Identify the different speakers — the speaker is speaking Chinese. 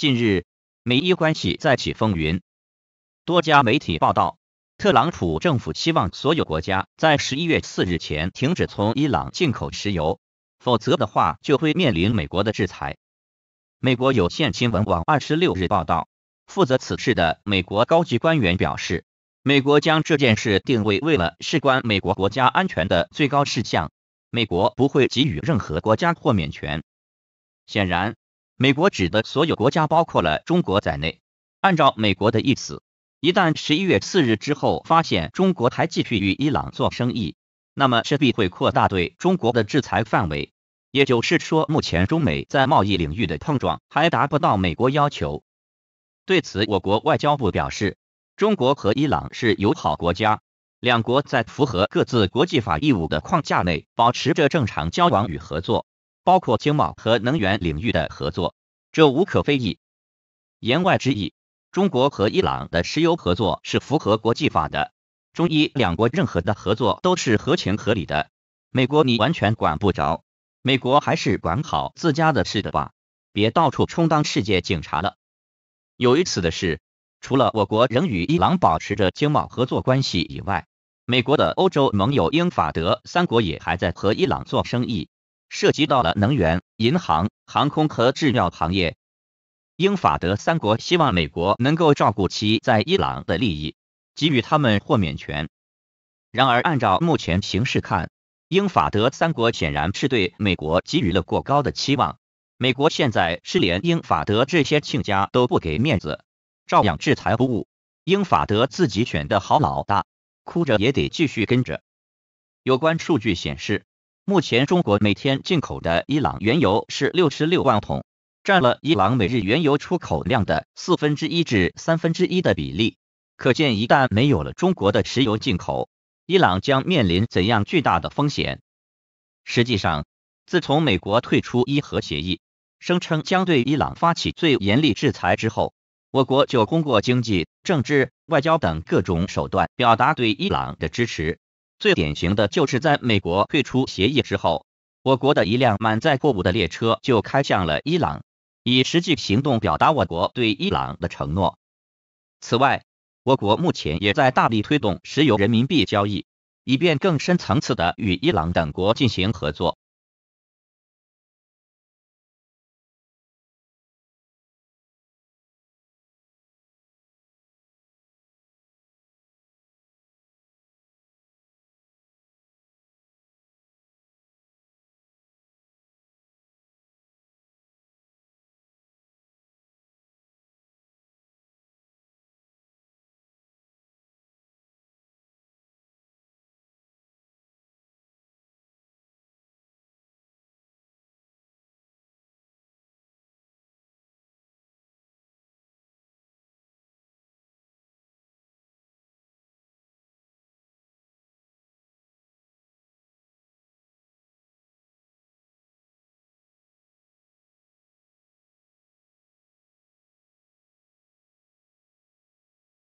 Speaker 1: 近日，美伊关系再起风云。多家媒体报道，特朗普政府希望所有国家在十一月四日前停止从伊朗进口石油，否则的话就会面临美国的制裁。美国有线新闻网二十六日报道，负责此事的美国高级官员表示，美国将这件事定位为了事关美国国家安全的最高事项，美国不会给予任何国家豁免权。显然。美国指的所有国家，包括了中国在内。按照美国的意思，一旦十一月四日之后发现中国还继续与伊朗做生意，那么势必会扩大对中国的制裁范围。也就是说，目前中美在贸易领域的碰撞还达不到美国要求。对此，我国外交部表示，中国和伊朗是友好国家，两国在符合各自国际法义务的框架内，保持着正常交往与合作。包括经贸和能源领域的合作，这无可非议。言外之意，中国和伊朗的石油合作是符合国际法的，中伊两国任何的合作都是合情合理的。美国你完全管不着，美国还是管好自家的事的吧，别到处充当世界警察了。有意思的是，除了我国仍与伊朗保持着经贸合作关系以外，美国的欧洲盟友英法德三国也还在和伊朗做生意。涉及到了能源、银行、航空和制药行业。英法德三国希望美国能够照顾其在伊朗的利益，给予他们豁免权。然而，按照目前形势看，英法德三国显然是对美国给予了过高的期望。美国现在是连英法德这些亲家都不给面子，照样制裁不误。英法德自己选的好老大，哭着也得继续跟着。有关数据显示。目前，中国每天进口的伊朗原油是六十六万桶，占了伊朗每日原油出口量的四分之一至三分之一的比例。可见，一旦没有了中国的石油进口，伊朗将面临怎样巨大的风险？实际上，自从美国退出伊核协议，声称将对伊朗发起最严厉制裁之后，我国就通过经济、政治、外交等各种手段表达对伊朗的支持。最典型的，就是在美国退出协议之后，我国的一辆满载货物的列车就开向了伊朗，以实际行动表达我国对伊朗的承诺。此外，我国目前也在大力推动石油人民币交易，以便更深层次的与伊朗等国进行合作。